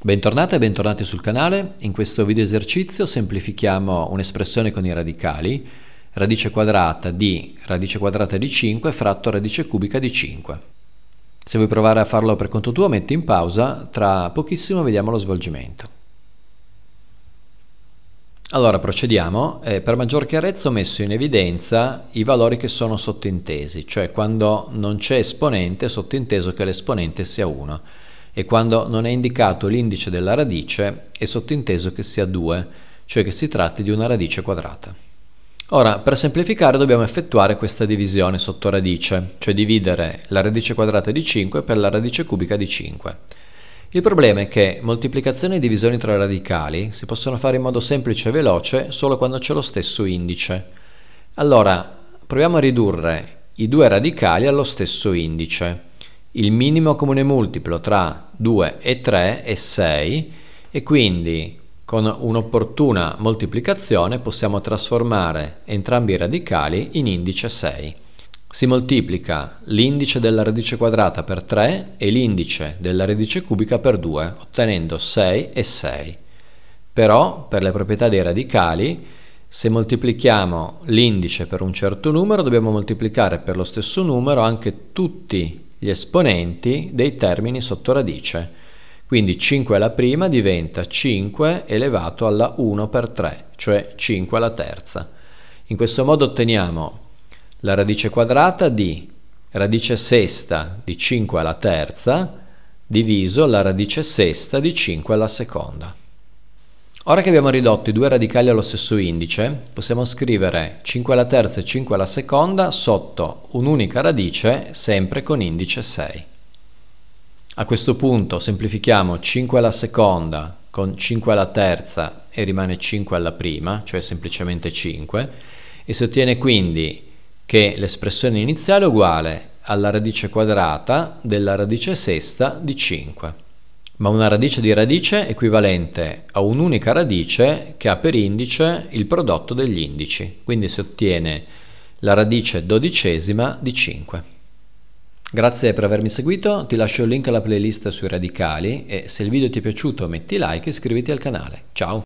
Bentornate e bentornati sul canale, in questo video esercizio semplifichiamo un'espressione con i radicali radice quadrata di radice quadrata di 5 fratto radice cubica di 5. Se vuoi provare a farlo per conto tuo metti in pausa, tra pochissimo vediamo lo svolgimento. Allora procediamo, eh, per maggior chiarezza ho messo in evidenza i valori che sono sottintesi, cioè quando non c'è esponente è sottinteso che l'esponente sia 1 e quando non è indicato l'indice della radice è sottinteso che sia 2, cioè che si tratti di una radice quadrata. Ora, per semplificare dobbiamo effettuare questa divisione sotto radice, cioè dividere la radice quadrata di 5 per la radice cubica di 5. Il problema è che moltiplicazioni e divisioni tra radicali si possono fare in modo semplice e veloce solo quando c'è lo stesso indice. Allora, proviamo a ridurre i due radicali allo stesso indice il minimo comune multiplo tra 2 e 3 è 6 e quindi con un'opportuna moltiplicazione possiamo trasformare entrambi i radicali in indice 6. Si moltiplica l'indice della radice quadrata per 3 e l'indice della radice cubica per 2, ottenendo 6 e 6. Però, per le proprietà dei radicali, se moltiplichiamo l'indice per un certo numero, dobbiamo moltiplicare per lo stesso numero anche tutti gli esponenti dei termini sotto radice. Quindi 5 alla prima diventa 5 elevato alla 1 per 3, cioè 5 alla terza. In questo modo otteniamo la radice quadrata di radice sesta di 5 alla terza diviso la radice sesta di 5 alla seconda. Ora che abbiamo ridotto i due radicali allo stesso indice, possiamo scrivere 5 alla terza e 5 alla seconda sotto un'unica radice, sempre con indice 6. A questo punto semplifichiamo 5 alla seconda con 5 alla terza e rimane 5 alla prima, cioè semplicemente 5, e si ottiene quindi che l'espressione iniziale è uguale alla radice quadrata della radice sesta di 5 ma una radice di radice equivalente a un'unica radice che ha per indice il prodotto degli indici, quindi si ottiene la radice dodicesima di 5. Grazie per avermi seguito, ti lascio il link alla playlist sui radicali e se il video ti è piaciuto metti like e iscriviti al canale. Ciao!